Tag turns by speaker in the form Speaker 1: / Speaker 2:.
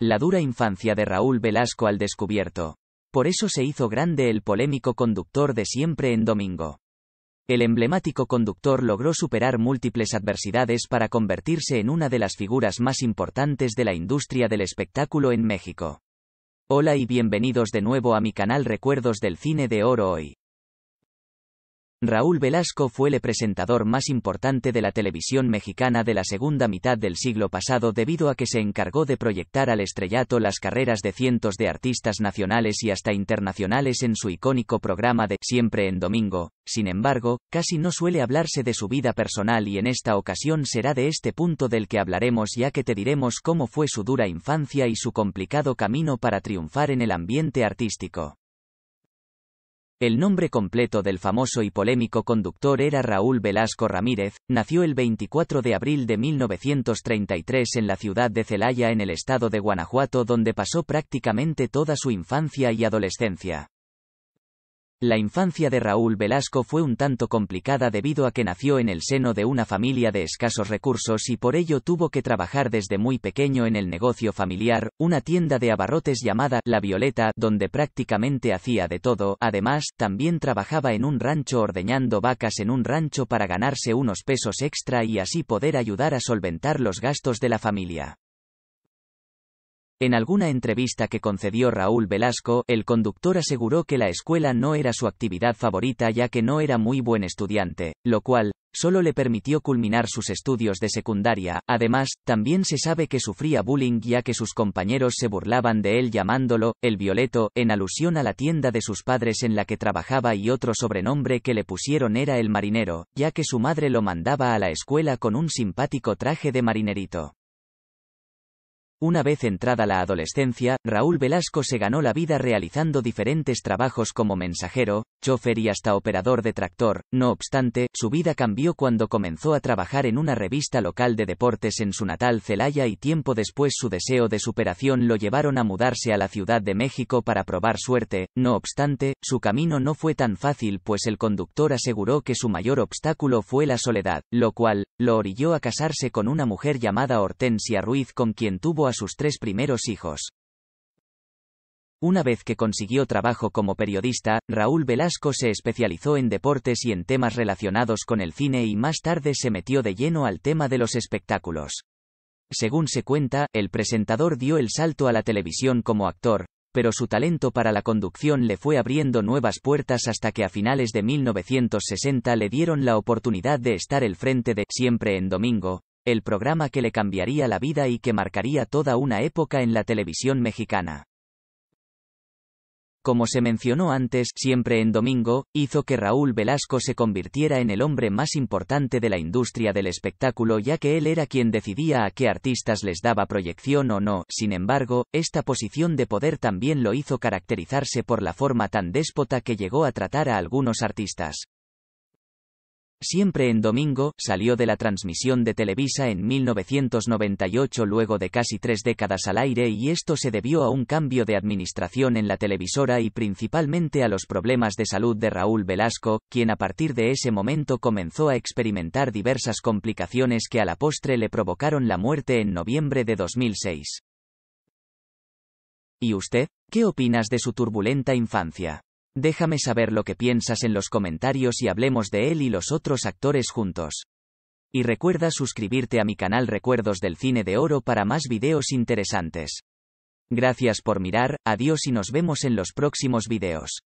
Speaker 1: La dura infancia de Raúl Velasco al descubierto. Por eso se hizo grande el polémico conductor de siempre en domingo. El emblemático conductor logró superar múltiples adversidades para convertirse en una de las figuras más importantes de la industria del espectáculo en México. Hola y bienvenidos de nuevo a mi canal Recuerdos del Cine de Oro hoy. Raúl Velasco fue el presentador más importante de la televisión mexicana de la segunda mitad del siglo pasado debido a que se encargó de proyectar al estrellato las carreras de cientos de artistas nacionales y hasta internacionales en su icónico programa de Siempre en Domingo. Sin embargo, casi no suele hablarse de su vida personal y en esta ocasión será de este punto del que hablaremos ya que te diremos cómo fue su dura infancia y su complicado camino para triunfar en el ambiente artístico. El nombre completo del famoso y polémico conductor era Raúl Velasco Ramírez, nació el 24 de abril de 1933 en la ciudad de Celaya en el estado de Guanajuato donde pasó prácticamente toda su infancia y adolescencia. La infancia de Raúl Velasco fue un tanto complicada debido a que nació en el seno de una familia de escasos recursos y por ello tuvo que trabajar desde muy pequeño en el negocio familiar, una tienda de abarrotes llamada La Violeta, donde prácticamente hacía de todo, además, también trabajaba en un rancho ordeñando vacas en un rancho para ganarse unos pesos extra y así poder ayudar a solventar los gastos de la familia. En alguna entrevista que concedió Raúl Velasco, el conductor aseguró que la escuela no era su actividad favorita ya que no era muy buen estudiante, lo cual, solo le permitió culminar sus estudios de secundaria. Además, también se sabe que sufría bullying ya que sus compañeros se burlaban de él llamándolo el Violeto, en alusión a la tienda de sus padres en la que trabajaba y otro sobrenombre que le pusieron era el marinero, ya que su madre lo mandaba a la escuela con un simpático traje de marinerito. Una vez entrada la adolescencia, Raúl Velasco se ganó la vida realizando diferentes trabajos como mensajero, chofer y hasta operador de tractor. No obstante, su vida cambió cuando comenzó a trabajar en una revista local de deportes en su natal Celaya y tiempo después su deseo de superación lo llevaron a mudarse a la Ciudad de México para probar suerte. No obstante, su camino no fue tan fácil pues el conductor aseguró que su mayor obstáculo fue la soledad, lo cual lo orilló a casarse con una mujer llamada Hortensia Ruiz con quien tuvo a sus tres primeros hijos. Una vez que consiguió trabajo como periodista, Raúl Velasco se especializó en deportes y en temas relacionados con el cine y más tarde se metió de lleno al tema de los espectáculos. Según se cuenta, el presentador dio el salto a la televisión como actor, pero su talento para la conducción le fue abriendo nuevas puertas hasta que a finales de 1960 le dieron la oportunidad de estar el frente de Siempre en Domingo, el programa que le cambiaría la vida y que marcaría toda una época en la televisión mexicana. Como se mencionó antes, siempre en domingo, hizo que Raúl Velasco se convirtiera en el hombre más importante de la industria del espectáculo ya que él era quien decidía a qué artistas les daba proyección o no, sin embargo, esta posición de poder también lo hizo caracterizarse por la forma tan déspota que llegó a tratar a algunos artistas. Siempre en domingo, salió de la transmisión de Televisa en 1998 luego de casi tres décadas al aire y esto se debió a un cambio de administración en la televisora y principalmente a los problemas de salud de Raúl Velasco, quien a partir de ese momento comenzó a experimentar diversas complicaciones que a la postre le provocaron la muerte en noviembre de 2006. ¿Y usted? ¿Qué opinas de su turbulenta infancia? Déjame saber lo que piensas en los comentarios y hablemos de él y los otros actores juntos. Y recuerda suscribirte a mi canal Recuerdos del Cine de Oro para más videos interesantes. Gracias por mirar, adiós y nos vemos en los próximos videos.